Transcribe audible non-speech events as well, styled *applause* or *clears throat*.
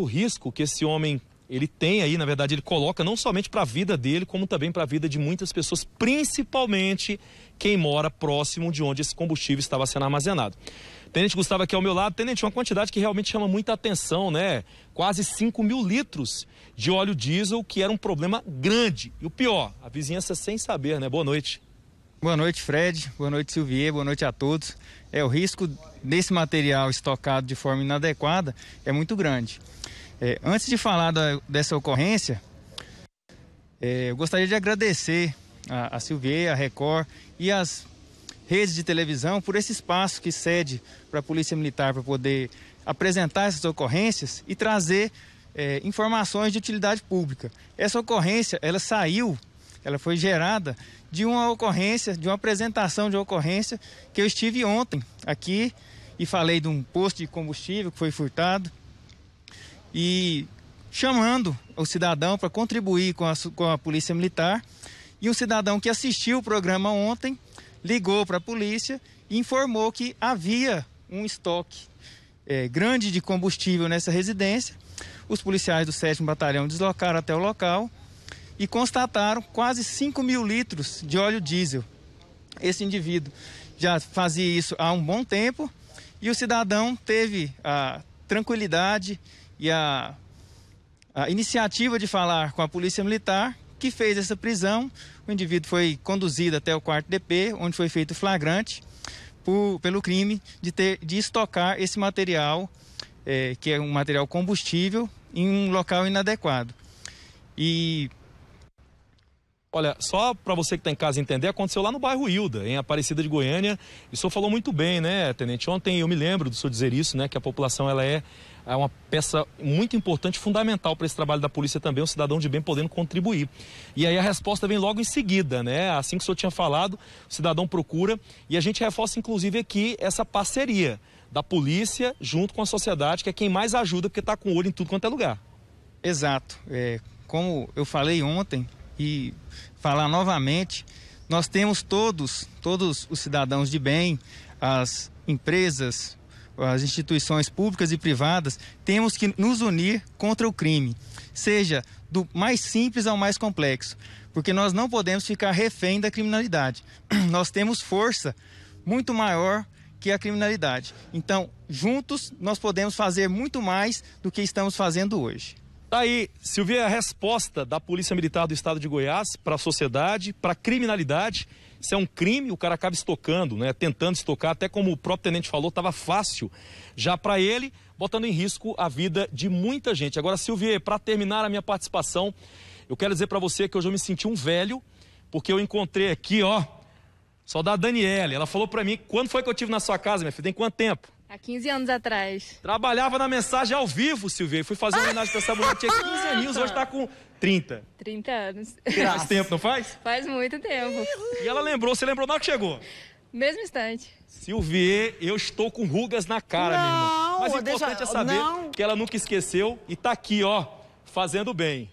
o risco que esse homem ele tem aí, na verdade, ele coloca não somente para a vida dele, como também para a vida de muitas pessoas, principalmente quem mora próximo de onde esse combustível estava sendo armazenado. Tenente Gustavo aqui ao meu lado, Tenente, uma quantidade que realmente chama muita atenção, né? Quase 5 mil litros de óleo diesel, que era um problema grande. E o pior, a vizinhança sem saber, né? Boa noite. Boa noite, Fred. Boa noite, Silvier. Boa noite a todos. É o risco desse material estocado de forma inadequada é muito grande. É, antes de falar da, dessa ocorrência, é, eu gostaria de agradecer a, a Silvier, a Record e as redes de televisão por esse espaço que cede para a Polícia Militar para poder apresentar essas ocorrências e trazer é, informações de utilidade pública. Essa ocorrência, ela saiu ela foi gerada de uma ocorrência, de uma apresentação de ocorrência que eu estive ontem aqui e falei de um posto de combustível que foi furtado e chamando o cidadão para contribuir com a, com a polícia militar e um cidadão que assistiu o programa ontem ligou para a polícia e informou que havia um estoque é, grande de combustível nessa residência. Os policiais do 7 Batalhão deslocaram até o local e constataram quase 5 mil litros de óleo diesel. Esse indivíduo já fazia isso há um bom tempo e o cidadão teve a tranquilidade e a, a iniciativa de falar com a Polícia Militar, que fez essa prisão. O indivíduo foi conduzido até o quarto DP, onde foi feito flagrante por, pelo crime de, ter, de estocar esse material, é, que é um material combustível, em um local inadequado. E Olha, só para você que está em casa entender, aconteceu lá no bairro Hilda, em Aparecida de Goiânia. E o senhor falou muito bem, né, Tenente? Ontem eu me lembro do senhor dizer isso, né, que a população ela é é uma peça muito importante, fundamental para esse trabalho da polícia também, um cidadão de bem podendo contribuir. E aí a resposta vem logo em seguida, né? Assim que o senhor tinha falado, o cidadão procura e a gente reforça inclusive aqui essa parceria da polícia junto com a sociedade, que é quem mais ajuda, porque está com o olho em tudo quanto é lugar. Exato. É, como eu falei ontem, e falar novamente, nós temos todos, todos os cidadãos de bem, as empresas, as instituições públicas e privadas, temos que nos unir contra o crime, seja do mais simples ao mais complexo, porque nós não podemos ficar refém da criminalidade. *clears throat* Nós temos força muito maior que a criminalidade. Então, juntos, nós podemos fazer muito mais do que estamos fazendo hoje. Tá aí, Silvia, a resposta da Polícia Militar do Estado de Goiás para a sociedade, para a criminalidade. Isso é um crime, o cara acaba estocando, né? Tentando estocar, até como o próprio tenente falou, estava fácil já para ele, botando em risco a vida de muita gente. Agora, Silvia, para terminar a minha participação, eu quero dizer para você que hoje eu me senti um velho, porque eu encontrei aqui, ó, só da Daniele. Ela falou para mim, quando foi que eu tive na sua casa, minha filha? Tem quanto tempo? Há 15 anos atrás. Trabalhava na mensagem ao vivo, Silvia. Fui fazer uma homenagem pra essa mulher, tinha 15 aninhos, hoje tá com 30. 30 anos. Faz tempo, não faz? Faz muito tempo. E ela lembrou, você lembrou na hora que chegou? Mesmo instante. Silvie, eu estou com rugas na cara, não, meu irmão. Mas o importante deixa... é saber não. que ela nunca esqueceu e tá aqui, ó, fazendo bem.